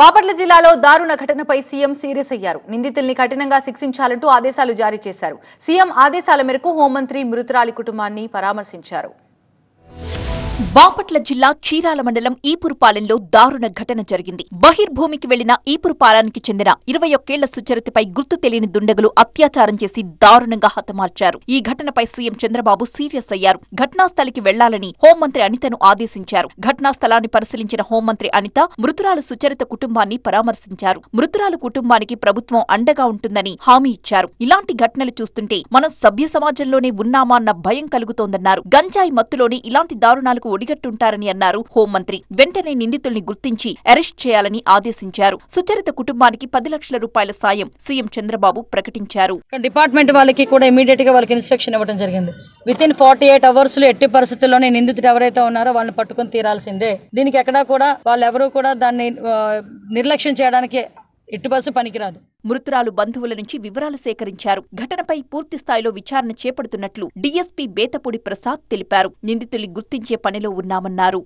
బాపట్ల జిల్లాలో దారుణ ఘటనపై సీఎం సీరియస్ అయ్యారు నిందితుల్ని కఠినంగా శిక్షించాలంటూ ఆదేశాలు జారీ చేశారు సీఎం ఆదేశాల మేరకు హోంమంత్రి మృతురాలి కుటుంబాన్ని పరామర్శించారు బాపట్ల జిల్లా చీరాల మండలం ఈపురుపాలెంలో దారుణ ఘటన జరిగింది బహిర్భూమికి వెళ్లిన ఈపురుపాలానికి చెందిన ఇరవై ఒక్కేళ్ల సుచరితపై గుర్తు తెలియని దుండగులు అత్యాచారం చేసి దారుణంగా హతమార్చారు ఈ ఘటనపై సీఎం చంద్రబాబు సీరియస్ అయ్యారు ఘటనాస్థలికి వెళ్లాలని హోంమంత్రి అనితను ఆదేశించారు ఘటనా స్థలాన్ని పరిశీలించిన హోంమంత్రి అనిత మృతురాలు సుచరిత కుటుంబాన్ని పరామర్శించారు మృతురాలు కుటుంబానికి ప్రభుత్వం అండగా ఉంటుందని హామీ ఇచ్చారు ఇలాంటి ఘటనలు చూస్తుంటే మనం సభ్య సమాజంలోనే ఉన్నామా అన్న భయం కలుగుతోందన్నారు గంజాయి మత్తులోని ఇలాంటి దారుణాలు హింసకు ఒడిగట్టుంటారని అన్నారు హోంమంత్రి వెంటనే నిందితుల్ని గుర్తించి అరెస్ట్ చేయాలని ఆదేశించారు సుచరిత కుటుంబానికి పది లక్షల రూపాయల సాయం సీఎం చంద్రబాబు ప్రకటించారు డిపార్ట్మెంట్ వాళ్ళకి కూడా ఇమీడియట్ గా వాళ్ళకి ఇన్స్ట్రక్షన్ ఇవ్వడం జరిగింది within forty eight hours లో ఎట్టి పరిస్థితుల్లోనే నిందితుడు ఎవరైతే ఉన్నారో వాళ్ళని పట్టుకుని తీరాల్సిందే దీనికి ఎక్కడా కూడా వాళ్ళెవరూ కూడా దాన్ని నిర్లక్ష్యం చేయడానికి ఎట్టి పనికిరాదు మృతురాలు బంధువుల నుంచి వివరాలు సేకరించారు ఘటనపై పూర్తి స్థాయిలో విచారణ చేపడుతున్నట్లు డీఎస్పీ బేతపూడి ప్రసాద్ తెలిపారు నిందితుల్ని గుర్తించే పనిలో ఉన్నామన్నారు